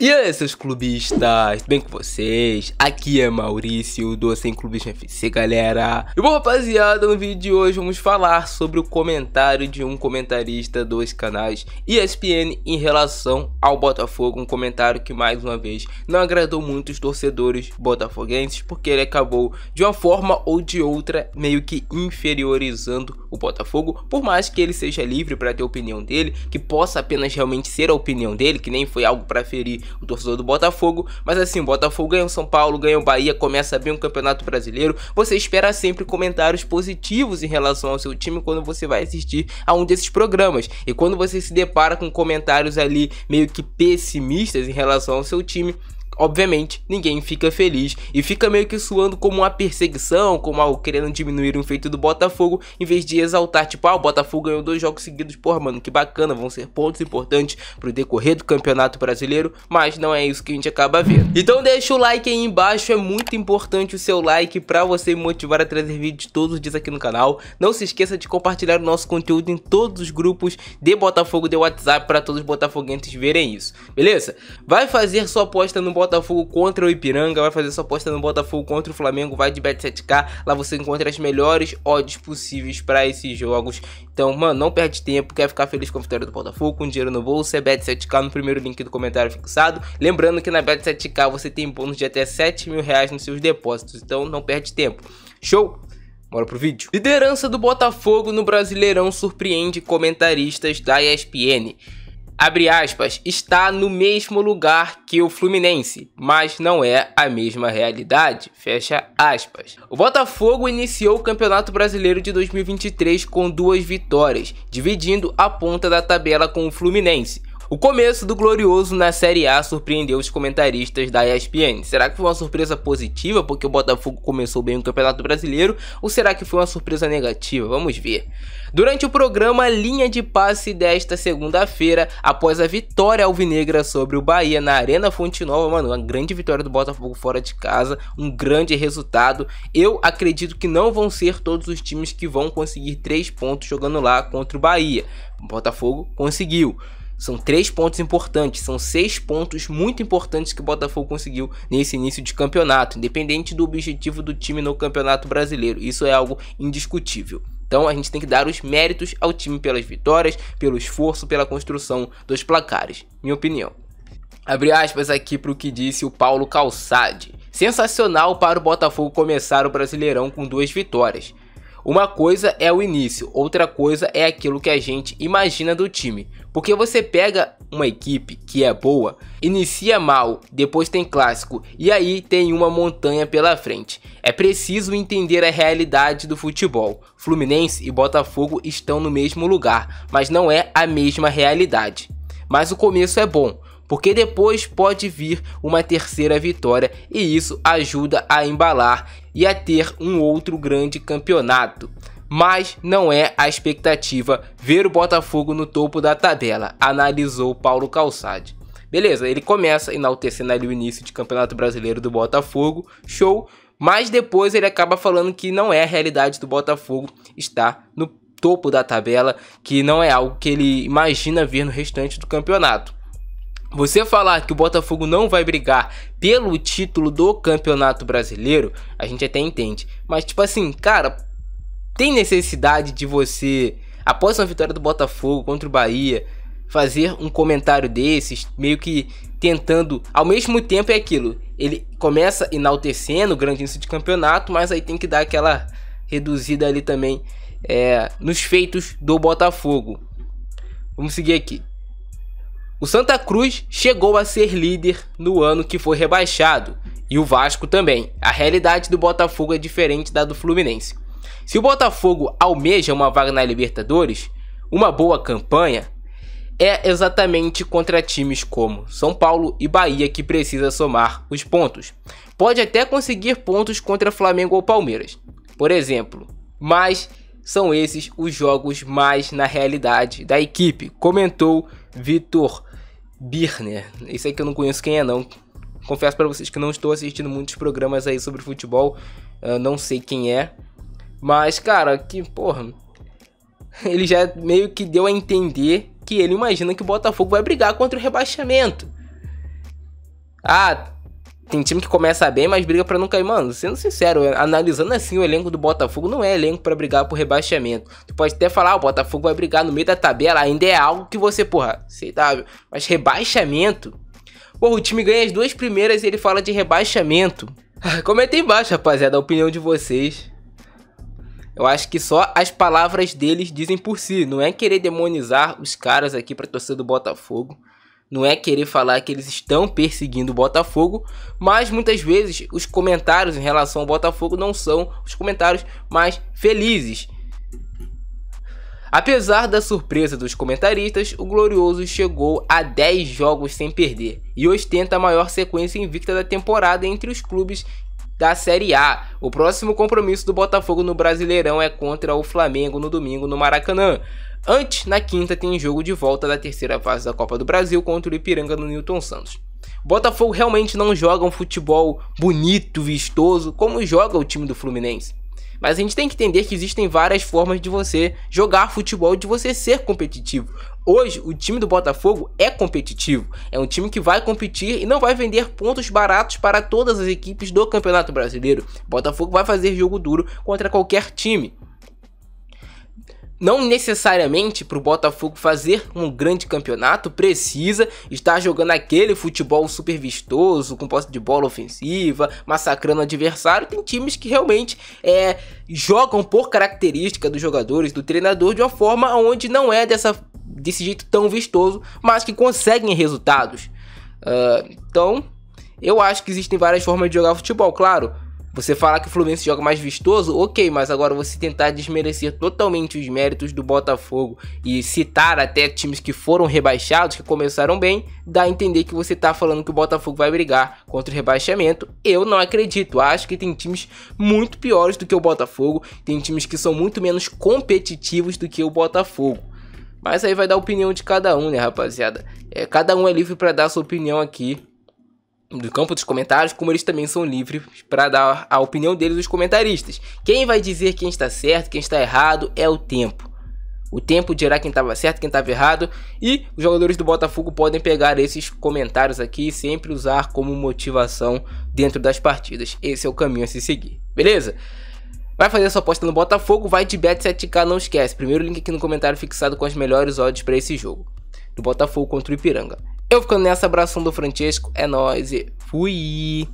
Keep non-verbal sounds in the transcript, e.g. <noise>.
E aí, seus clubistas, tudo bem com vocês? Aqui é Maurício do Sem Clubismo FC, galera. E bom, rapaziada, no vídeo de hoje vamos falar sobre o comentário de um comentarista dos canais ESPN em relação ao Botafogo. Um comentário que, mais uma vez, não agradou muito os torcedores botafoguenses, porque ele acabou, de uma forma ou de outra, meio que inferiorizando o Botafogo. Por mais que ele seja livre para ter a opinião dele, que possa apenas realmente ser a opinião dele, que nem foi algo para ferir o torcedor do Botafogo, mas assim, o Botafogo ganha o São Paulo, ganha o Bahia, começa bem o Campeonato Brasileiro. Você espera sempre comentários positivos em relação ao seu time quando você vai assistir a um desses programas. E quando você se depara com comentários ali meio que pessimistas em relação ao seu time, obviamente, ninguém fica feliz e fica meio que suando como uma perseguição, como algo querendo diminuir o feito do Botafogo, em vez de exaltar, tipo, ah, o Botafogo ganhou dois jogos seguidos, porra, mano, que bacana, vão ser pontos importantes pro decorrer do Campeonato Brasileiro, mas não é isso que a gente acaba vendo. Então deixa o like aí embaixo, é muito importante o seu like pra você me motivar a trazer vídeos todos os dias aqui no canal. Não se esqueça de compartilhar o nosso conteúdo em todos os grupos de Botafogo de WhatsApp pra todos os botafoguenses verem isso, beleza? Vai fazer sua aposta no Botafogo contra o Ipiranga, vai fazer sua aposta no Botafogo contra o Flamengo, vai de Bet7k, lá você encontra as melhores odds possíveis para esses jogos. Então, mano, não perde tempo, quer ficar feliz com a vitória do Botafogo, com dinheiro no bolso, é Bet7k no primeiro link do comentário fixado. Lembrando que na Bet7k você tem bônus de até 7 mil reais nos seus depósitos, então não perde tempo. Show? Bora pro vídeo. Liderança do Botafogo no Brasileirão surpreende comentaristas da ESPN abre aspas, está no mesmo lugar que o Fluminense, mas não é a mesma realidade, fecha aspas. O Botafogo iniciou o Campeonato Brasileiro de 2023 com duas vitórias, dividindo a ponta da tabela com o Fluminense. O começo do Glorioso na Série A surpreendeu os comentaristas da ESPN. Será que foi uma surpresa positiva porque o Botafogo começou bem o Campeonato Brasileiro ou será que foi uma surpresa negativa? Vamos ver. Durante o programa Linha de Passe desta segunda-feira, após a vitória alvinegra sobre o Bahia na Arena Fonte Nova, mano, uma grande vitória do Botafogo fora de casa, um grande resultado. Eu acredito que não vão ser todos os times que vão conseguir três pontos jogando lá contra o Bahia. O Botafogo conseguiu. São três pontos importantes, são seis pontos muito importantes que o Botafogo conseguiu nesse início de campeonato, independente do objetivo do time no Campeonato Brasileiro. Isso é algo indiscutível. Então a gente tem que dar os méritos ao time pelas vitórias, pelo esforço, pela construção dos placares. Minha opinião. Abre aspas aqui para o que disse o Paulo Calçade. Sensacional para o Botafogo começar o Brasileirão com duas vitórias. Uma coisa é o início, outra coisa é aquilo que a gente imagina do time. Porque você pega uma equipe que é boa, inicia mal, depois tem clássico e aí tem uma montanha pela frente. É preciso entender a realidade do futebol. Fluminense e Botafogo estão no mesmo lugar, mas não é a mesma realidade. Mas o começo é bom, porque depois pode vir uma terceira vitória e isso ajuda a embalar e a ter um outro grande campeonato mas não é a expectativa ver o Botafogo no topo da tabela, analisou Paulo Calçade. Beleza, ele começa enaltecendo ali o início de Campeonato Brasileiro do Botafogo, show, mas depois ele acaba falando que não é a realidade do Botafogo estar no topo da tabela, que não é algo que ele imagina ver no restante do campeonato. Você falar que o Botafogo não vai brigar pelo título do Campeonato Brasileiro, a gente até entende. Mas tipo assim, cara, tem necessidade de você, após uma vitória do Botafogo contra o Bahia, fazer um comentário desses, meio que tentando, ao mesmo tempo é aquilo, ele começa enaltecendo o grande início de campeonato, mas aí tem que dar aquela reduzida ali também é, nos feitos do Botafogo. Vamos seguir aqui. O Santa Cruz chegou a ser líder no ano que foi rebaixado, e o Vasco também. A realidade do Botafogo é diferente da do Fluminense. Se o Botafogo almeja uma vaga na Libertadores, uma boa campanha é exatamente contra times como São Paulo e Bahia que precisa somar os pontos. Pode até conseguir pontos contra Flamengo ou Palmeiras, por exemplo, mas são esses os jogos mais na realidade da equipe, comentou Vitor Birner. Isso aí que eu não conheço quem é não. Confesso para vocês que não estou assistindo muitos programas aí sobre futebol, ah, não sei quem é. Mas, cara, que, porra. Ele já meio que deu a entender que ele imagina que o Botafogo vai brigar contra o rebaixamento. Ah, tem time que começa bem, mas briga para não cair. Mano, sendo sincero, analisando assim o elenco do Botafogo, não é elenco para brigar por rebaixamento. Tu pode até falar, ah, o Botafogo vai brigar no meio da tabela, ainda é algo que você, porra, aceitável. Mas rebaixamento? Porra, o time ganha as duas primeiras e ele fala de rebaixamento. <laughs> Comenta aí embaixo, rapaziada, a opinião de vocês. Eu acho que só as palavras deles dizem por si. Não é querer demonizar os caras aqui para torcer do Botafogo. Não é querer falar que eles estão perseguindo o Botafogo, mas muitas vezes os comentários em relação ao Botafogo não são os comentários mais felizes. Apesar da surpresa dos comentaristas, o Glorioso chegou a 10 jogos sem perder e ostenta a maior sequência invicta da temporada entre os clubes da Série A. O próximo compromisso do Botafogo no Brasileirão é contra o Flamengo no domingo no Maracanã. Antes, na quinta, tem jogo de volta da terceira fase da Copa do Brasil contra o Ipiranga no Newton Santos. O Botafogo realmente não joga um futebol bonito, vistoso, como joga o time do Fluminense. Mas a gente tem que entender que existem várias formas de você jogar futebol, de você ser competitivo. Hoje, o time do Botafogo é competitivo. É um time que vai competir e não vai vender pontos baratos para todas as equipes do Campeonato Brasileiro. Botafogo vai fazer jogo duro contra qualquer time. Não necessariamente para o Botafogo fazer um grande campeonato precisa estar jogando aquele futebol super vistoso, com posse de bola ofensiva, massacrando o adversário. Tem times que realmente é, jogam por característica dos jogadores, do treinador, de uma forma onde não é dessa, desse jeito tão vistoso, mas que conseguem resultados. Uh, então, eu acho que existem várias formas de jogar futebol, claro. Você falar que o Fluminense joga mais vistoso, ok, mas agora você tentar desmerecer totalmente os méritos do Botafogo e citar até times que foram rebaixados, que começaram bem, dá a entender que você tá falando que o Botafogo vai brigar contra o rebaixamento. Eu não acredito, acho que tem times muito piores do que o Botafogo, tem times que são muito menos competitivos do que o Botafogo. Mas aí vai dar a opinião de cada um, né, rapaziada? É, cada um é livre para dar sua opinião aqui do campo dos comentários, como eles também são livres para dar a opinião deles dos comentaristas. Quem vai dizer quem está certo, quem está errado é o tempo. O tempo dirá quem estava certo, quem estava errado, e os jogadores do Botafogo podem pegar esses comentários aqui e sempre usar como motivação dentro das partidas. Esse é o caminho a se seguir, beleza? Vai fazer sua aposta no Botafogo, vai de Bet7k, não esquece. Primeiro link aqui no comentário fixado com as melhores odds para esse jogo do Botafogo contra o Ipiranga. Eu ficando nessa, abração do Francesco, é nóis e fui!